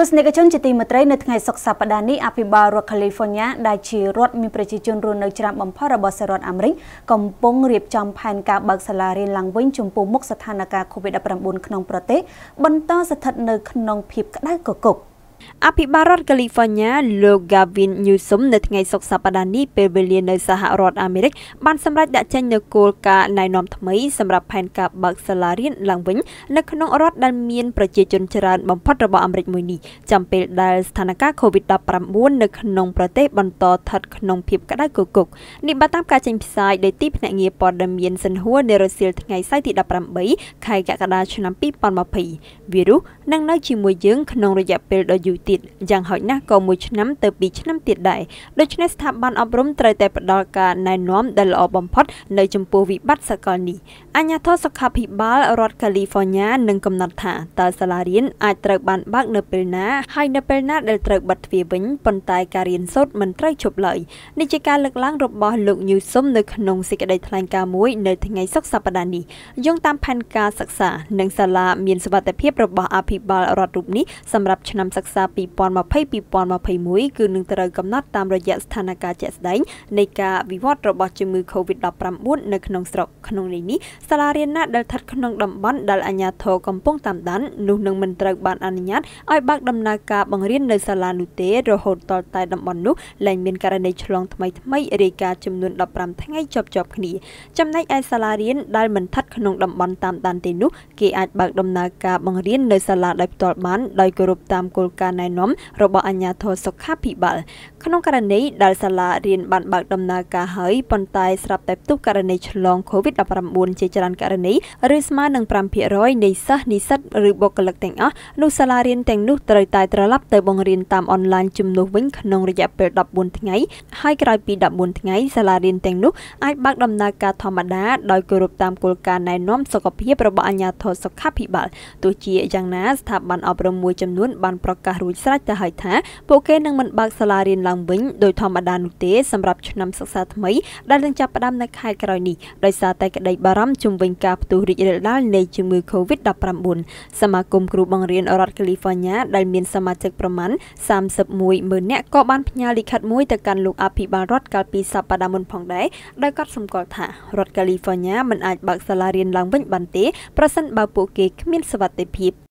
ទស្សនិកជនជាទីមេត្រីនៅថ្ងៃសុក្រសប្តាហ៍នេះអភិបាលរដ្ឋ California ដែលជារដ្ឋមានប្រជាជនរស់នៅច្រើនបំផុតរបស់សហរដ្ឋអាមេរិកកំពុងរៀបចំផែនការបើកសាលារៀនឡើងវិញចំពោះមុខស្ថានភាព COVID-19 ក្នុងប្រទេសបន្តស្ថិតនៅក្នុងភាពក្តៅគគុក។អភិបាលរដ្ឋកាលីហ្វ័រញ៉ាលោក Gavin Newsom នៅថ្ងៃសុក្រសប្តាហ៍នេះពេលវេលានៅសហរដ្ឋអាមេរិក បានសម្រេចដាក់ចេញនូវគោលការណ៍ណែនាំថ្មីសម្រាប់ផែនការបើកសាលារៀនឡើងវិញនៅក្នុងរដ្ឋដែលមានប្រជាជនច្រើនបំផុតរបស់អាមេរិកមួយនេះចាំពេលដែលស្ថានភាព COVID-19 នៅក្នុងប្រទេសបន្តថិតក្នុងភាពក្តៅគគុកនេះបើតាមការចេញផ្សាយដោយទីភ្នាក់ងារព័ត៌មានសិនហួរនៅរសៀលថ្ងៃសៅរ៍ទី18ខែកក្កដាឆ្នាំ2020វីរុសនឹងនៅជាមួយយើងក្នុងរយៈពេលដ៏យូរយូរទៀតយ៉ាងហោចណាស់ក៏មួយឆ្នាំទៅពីរឆ្នាំទៀតដែរដូច្នេះស្ថាប័នអប់រំត្រូវតែផ្ដល់ការណែនាំដែលល្អបំផុតនៅចំពោះវិបត្តិសកលនេះអាជ្ញាធរសុខាភិបាល រដ្ឋកាលីហ្វ័រញ៉ានឹងកំណត់ថាតើសាលារៀនអាចត្រូវបានបើកនៅពេលណាហើយនៅពេលណាដែលត្រូវបិទទ្វារវិញប៉ុន្តែការរៀនសូត្រមិនត្រូវជប់ឡើយនេះជាការលើកឡើងរបស់ លោកញូស៊ុំនៅក្នុងសេចក្តីថ្លែងការណ៍មួយ នៅថ្ងៃសុក្រសប្តាហ៍នេះយោងតាមផែនការសិក្សា និងសាលាមានសុវត្ថិភាពរបស់អភិបាលរដ្ឋរូបនេះសម្រាប់ឆ្នាំសិក្សាសា2020-2021គឺនឹងត្រូវកំណត់តាមរយៈស្ថានភាពជាក់ស្តែងនៃការវិវត្តរបស់ជំងឺ Covid-19 នៅក្នុងស្រុកក្នុងន័យនេះសាលារៀនណាដែលស្ថិតក្នុងតំបន់ដែលអាជ្ញាធរកំពុងតាមដាននោះនឹងមិនត្រូវបានអនុញ្ញាតឲ្យបើកដំណើរការបង្រៀននៅសាលានោះទេរហូតតរតែតំបន់នោះលែងមានករណីឆ្លងថ្មីថ្មីរាយការណ៍ចំនួន15ថ្ងៃជាប់ជាប់គ្នាចំណែកឯសាលារៀនដែលមិនស្ថិតក្នុងតំបន់តាមដានទេនោះ គេអាចបើកដំណើរការបង្រៀននៅសាលាដោយផ្ទាល់បានដោយគោរពតាមគោលការណ៍ការណែនាំរបស់អាជ្ញាធរសុខាភិបាលក្នុង ករណីដែលសាលារៀនបានបើកដំណើរការហើយប៉ុន្តែស្រាប់តែផ្ទុះករណីឆ្លង COVID-19 ជាច្រើនករណីឬស្មើនឹង5%នៃសិស្សនិស្សិតឬបុគ្គលិកទាំងអស់នោះសាលារៀនទាំងនោះត្រូវតែត្រឡប់ទៅបង្រៀនតាមអនឡាញជំនួសវិញក្នុងរយៈពេល14ថ្ងៃហើយក្រោយពី14ថ្ងៃសាលារៀនទាំងនោះអាចបើកដំណើរការធម្មតាដោយគោរពតាមគោលការណ៍ណែនាំសុខភាពរបស់អាជ្ញាធរសុខាភិបាលទោះជាយ៉ាងណាស្ថាប័នអប់រំមួយចំនួនបានប្រកាសរួចស្រេចទៅហើយថាពួកគេនឹងមិនបើកសាលារៀនឡើងវិញដោយធម្មតានោះទេសម្រាប់ឆ្នាំសិក្សាថ្មី ដែលនឹងចាប់ផ្ដើមនៅខែក្រោយនេះដោយសារតែក្តីបារម្ភជំវិញការផ្ទុះរីករាលដាលនៃជំងឺ Covid-19 សមាគមគ្រូបង្រៀនរដ្ឋកាលីហ្វ័រញ៉ាដែលមានសមាជិកប្រមាណ310,000នាក់ក៏បានផ្ញើលិខិតមួយទៅកាន់លោកអភិបាលរដ្ឋកាលពីសប្តាហ៍មុនផងដែរដោយគាត់សម្គាល់ថារដ្ឋកាលីហ្វ័រញ៉ាមិនអាចបើកសាលារៀនឡើងវិញបានទេប្រសិនបើពួកគេគ្មានសវត្ថិភាព